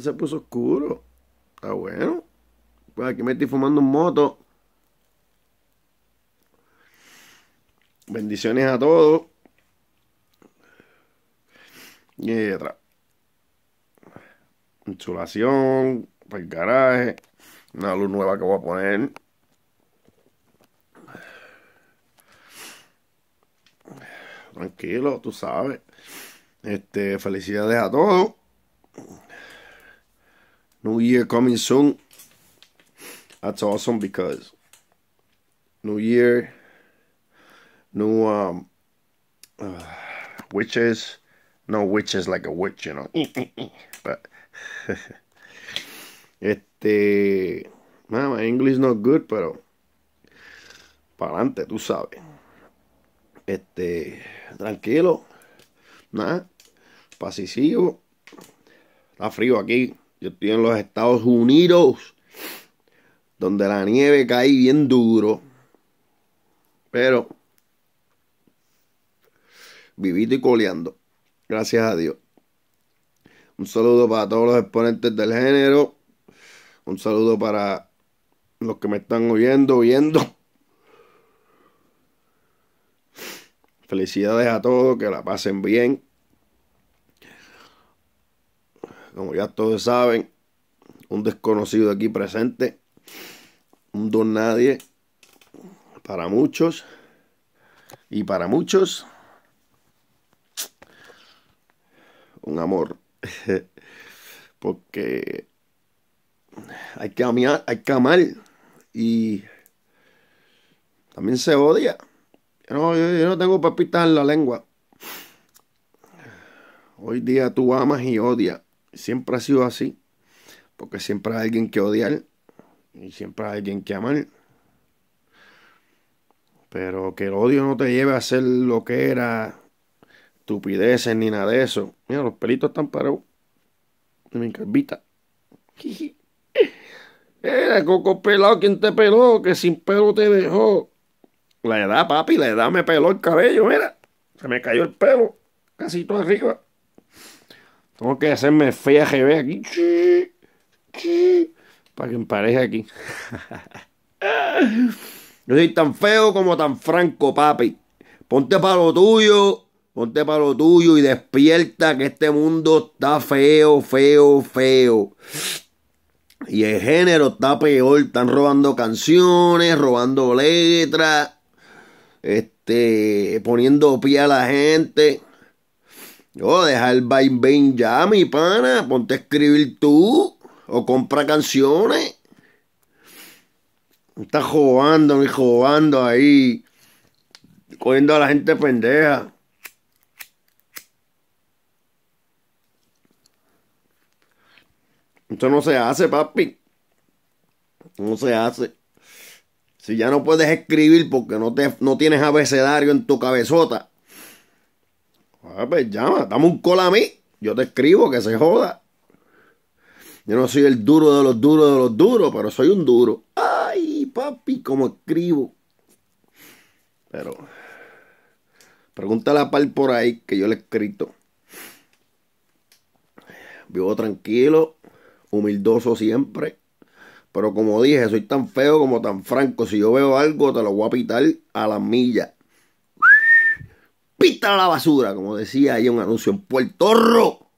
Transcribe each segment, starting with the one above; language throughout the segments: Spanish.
se puso oscuro. Está bueno. Pues aquí me estoy fumando un moto. Bendiciones a todos. Y Insulación para el garaje. Una luz nueva que voy a poner. Tranquilo, tú sabes. Este, felicidades a todos. New Year coming soon. That's awesome because New Year, new um, uh, witches. No witches like a witch, you know. but este, man, my English not good, pero para tú sabes. Este, tranquilo, nada, pasisillo. Está frío aquí. Yo estoy en los Estados Unidos, donde la nieve cae bien duro. Pero, vivito y coleando. Gracias a Dios. Un saludo para todos los exponentes del género. Un saludo para los que me están oyendo, oyendo. Felicidades a todos, que la pasen bien como ya todos saben, un desconocido aquí presente, un don nadie para muchos y para muchos un amor. Porque hay que amar, hay que amar y también se odia. no, yo no tengo papitas en la lengua. Hoy día tú amas y odias. Siempre ha sido así, porque siempre hay alguien que odiar y siempre hay alguien que amar. Pero que el odio no te lleve a hacer lo que era, estupideces ni nada de eso. Mira, los pelitos están parados en mi calvita. Era coco pelado quien te peló, que sin pelo te dejó. La edad, papi, la edad me peló el cabello, mira. Se me cayó el pelo, casi todo arriba. Tengo que hacerme fea GB aquí. Para que empareje aquí. Yo soy tan feo como tan franco, papi. Ponte para lo tuyo. Ponte para lo tuyo y despierta que este mundo está feo, feo, feo. Y el género está peor. Están robando canciones, robando letras, este, poniendo pie a la gente. Yo, deja el vain ya, mi pana. Ponte a escribir tú. O compra canciones. Estás jugando y jugando ahí. Cogiendo a la gente pendeja. Esto no se hace, papi. No se hace. Si ya no puedes escribir porque no, te, no tienes abecedario en tu cabezota Ah, pues llama, dame un cola a mí. Yo te escribo, que se joda. Yo no soy el duro de los duros de los duros, pero soy un duro. Ay, papi, cómo escribo. Pero pregúntale a Pal por ahí que yo le he escrito. Vivo tranquilo, humildoso siempre. Pero como dije, soy tan feo como tan franco. Si yo veo algo, te lo voy a pitar a la milla pita la basura, como decía ahí un anuncio en Puerto Rico.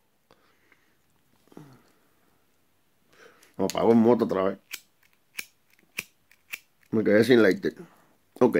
Me apagó en moto otra vez. Me quedé sin lighter. Ok.